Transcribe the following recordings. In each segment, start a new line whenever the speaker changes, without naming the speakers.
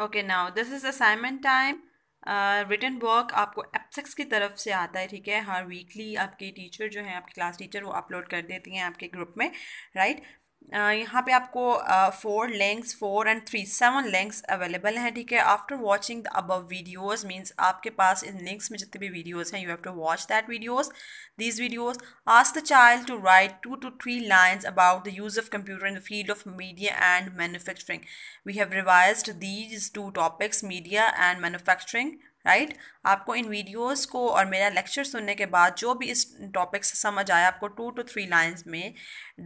Okay now this is assignment time return work आपको एप्सक्स की तरफ से आता है ठीक है हर वीकली आपके टीचर जो हैं आपकी क्लास टीचर वो अपलोड कर देती हैं आपके ग्रुप में राइट right? यहाँ पे आपको four links four and three seven links available हैं ठीक है after watching the above videos means आपके पास इन लिंक्स में जितने भी वीडियोस हैं you have to watch that videos these videos ask the child to write two two three lines about the use of computer in the field of media and manufacturing we have revise these two topics media and manufacturing right right? आपको इन videos को और मेरा lecture सुनने के बाद जो भी इस टॉपिक से समझ आया आपको टू टू थ्री लाइंस में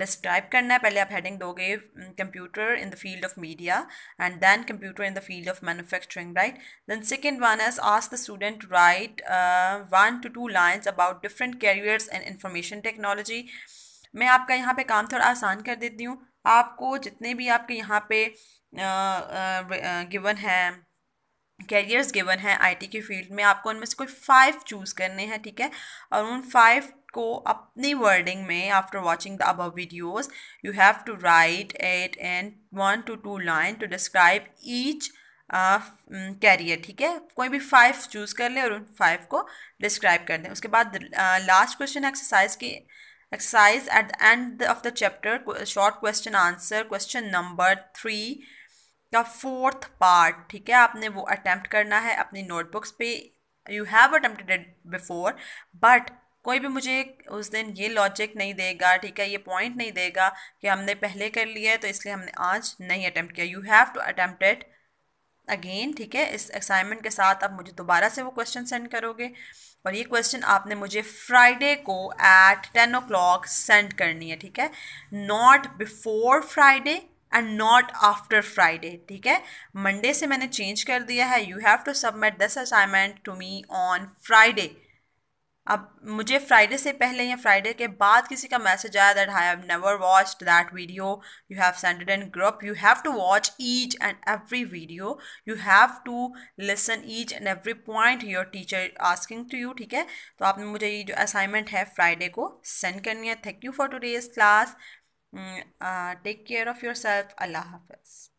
डिस्क्राइब करना है पहले आप हेडिंग दोगे computer in the field of media and then computer in the field of manufacturing right then second one is ask the student write one two two lines about different careers and information technology मैं आपका यहाँ पर काम थोड़ा आसान कर देती हूँ आपको जितने भी आपके यहाँ पे गिवन uh, uh, uh है कैरियर्स गिवन है आईटी के फील्ड में आपको उनमें से कोई फाइव चूज़ करने हैं ठीक है और उन फाइव को अपनी वर्डिंग में after watching the above videos you have to write at end one two two line to describe each career ठीक है कोई भी फाइव चूज़ कर लें और उन फाइव को डिस्क्राइब कर दें उसके बाद लास्ट क्वेश्चन एक्सरसाइज की exercise at the end of the chapter short question answer question number three का फोर्थ पार्ट ठीक है आपने वो अटैम्प्ट करना है अपनी नोटबुक्स पे you have attempted it before but कोई भी मुझे उस दिन ये लॉजिक नहीं देगा ठीक है ये पॉइंट नहीं देगा कि हमने पहले कर लिया है तो इसलिए हमने आज नहीं अटैम्प्ट किया you have to attempt it again ठीक है इस असाइनमेंट के साथ आप मुझे दोबारा से वो क्वेश्चन सेंड करोगे और ये क्वेश्चन आपने मुझे फ्राइडे को at ten o'clock send करनी है ठीक है not before Friday and not after Friday ठीक है मंडे से मैंने चेंज कर दिया है you have to submit this assignment to me on Friday अब मुझे फ्राइडे से पहले या फ्राइडे के बाद किसी का मैसेज आया that I have never watched that video you have send it in group you have to watch each and every video you have to listen each and every point your teacher asking to you ठीक है तो आपने मुझे ये जो assignment है Friday को send करनी है thank you for to class Mm, uh, take care of yourself. Allah Hafiz.